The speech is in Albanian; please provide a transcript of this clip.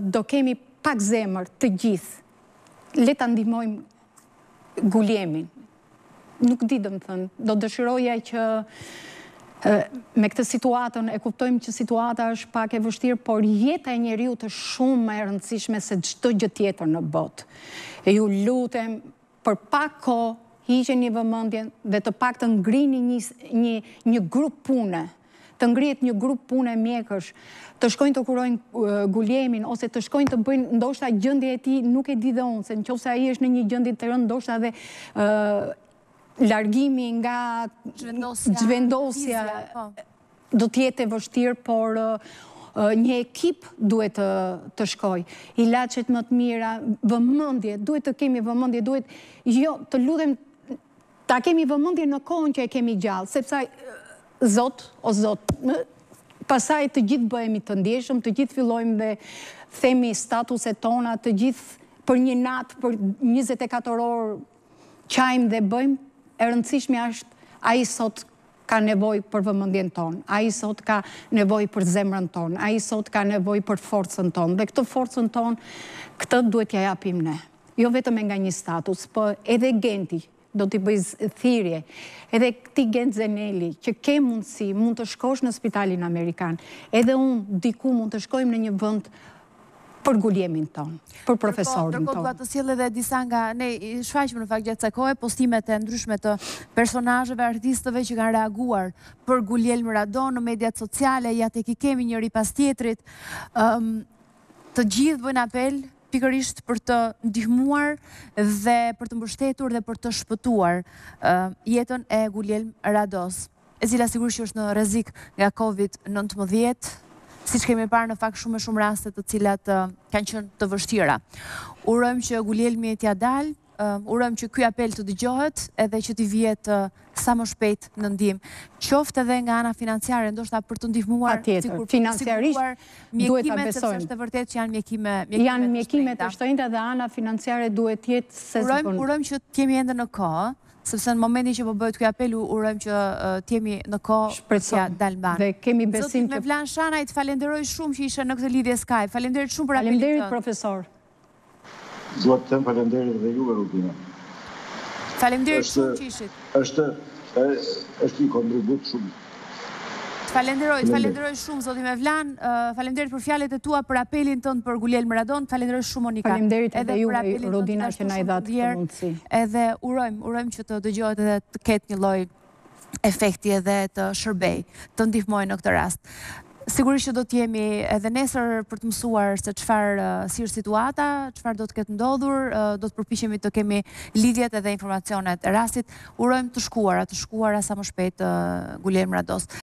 do kemi pak zemër të gjithë, le ta ndihmojmë Guljemin. Nuk di do të do dëshiroja që me këtë situatën e kuptojmë që situata është pak e vështirë, por jeta e njeriu të shumë më e rëndësishme se çdo gjë tjetër në botë. E ju lutem për pak kohë hiqeni vëmendjen dhe të paktën ngrini një një një grup pune të ngrihet një grup pune mjekësh, të shkojnë të kurojnë uh, Guljemin ose të shkojnë të bëjnë ndoshta gjendje e tij nuk e di dhe unë, se nëse ai është në një gjendje të rëndë ndoshta dhe ë uh, largimi nga gjvendosja, po. do të jetë e vështirë, por uh, një ekip duhet të të shkoj. Ilaçet më të mira, vëmendje, duhet të kemi vëmendje, duhet jo të lutem ta kemi vëmendje në kohën që e kemi gjallë, sepse zot, o zot, pasaj të gjithë bëhemi të ndjeshëm, të gjithë fillojmë dhe themi statuset tona, të gjithë për një natë, për 24 orë, qajmë dhe bëjmë, e rëndësishme ashtë, a i sot ka nevoj për vëmëndjen tonë, a i sot ka nevoj për zemrën tonë, a i sot ka nevoj për forcën tonë, dhe këtë forcën tonë, këtë duhet ja japim ne. Jo vetëm e nga një status, për po edhe genti, do t'i bëjë thirje. Edhe këti gentë zeneli, që ke mundësi, mund të shkosh në spitalin Amerikan, edhe unë, diku, mund të shkojmë në një vënd për gulljemin tonë, për profesorin tonë. Tërko, tërko, të sjellë edhe disa nga, ne, shfaqëm në fakt gjithë të kohë, postimet e ndryshme të personajëve, artistëve që kanë reaguar për gulljel më radon në mediat sociale, ja të ki kemi njëri pas tjetrit, të gjithë bëjnë apel pikërisht për të ndihmuar dhe për të mbështetur dhe për të shpëtuar jetën e Guljelm Rados, e zila sigurisht që është në rezik nga Covid-19, si që kemi parë në fakt shumë e shumë rastet të cilat kanë qënë të vështira. Urojmë që Guljelmi e tja dalë, Ehm, urojmë që ky apel të dëgjohet edhe që t'i vjetë sa më shpejt në ndim. Qoftë edhe nga ana financiare, ndoshta për të ndihmuar, tjetër, financiarisht duhet ta besojmë. Është vërtet që janë mjekime, mjekime. Janë mjekime të shtojnë dhe ana financiare duhet të jetë se urojmë, urojmë që t'jemi kemi ende në kohë, sepse në momentin që po bëhet ky apel, urojmë që të në kohë dalë dalban. Dhe kemi besim Zotin Me Vlan Shana i të falenderoj shumë që ishe në këtë lidhje Skype. Faleminderit shumë për apelin. Faleminderit profesor. Do të temë falemderit dhe juve Rudina. Falemderit shumë që ishit. Êshtë, është një kontribut shumë. Falenderoj, falenderoj shumë, zoti Mevlan. vlanë, për fjalet e tua, për apelin tënë për Gulliel Mëradon. falenderoj shumë, Monika. Falenderit edhe ju, Rodina, që na i dhatë të mundësi. Edhe urojmë, urojmë që të dëgjohet edhe të ketë një loj efekti edhe të shërbej, të ndihmojë në këtë rast. Sigurisht që do të edhe nesër për të mësuar se çfarë uh, si është situata, çfarë do të ketë ndodhur, uh, do të përpiqemi të kemi lidhjet edhe informacionet e rastit. Urojmë të shkuara, të shkuara sa më shpejt uh, Gulem Radost.